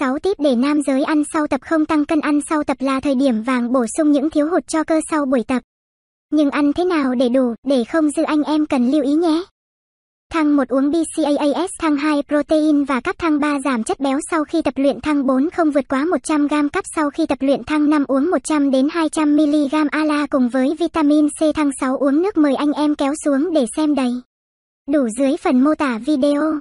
6 tip để nam giới ăn sau tập không tăng cân ăn sau tập là thời điểm vàng bổ sung những thiếu hụt cho cơ sau buổi tập. Nhưng ăn thế nào để đủ, để không dư anh em cần lưu ý nhé. Thăng 1 uống BCAAS, thăng 2 protein và các thăng 3 giảm chất béo sau khi tập luyện, thăng 4 không vượt quá 100 g cáp sau khi tập luyện, thăng 5 uống 100 đến 200 mg ala cùng với vitamin C, thăng 6 uống nước mời anh em kéo xuống để xem đầy. Đủ dưới phần mô tả video.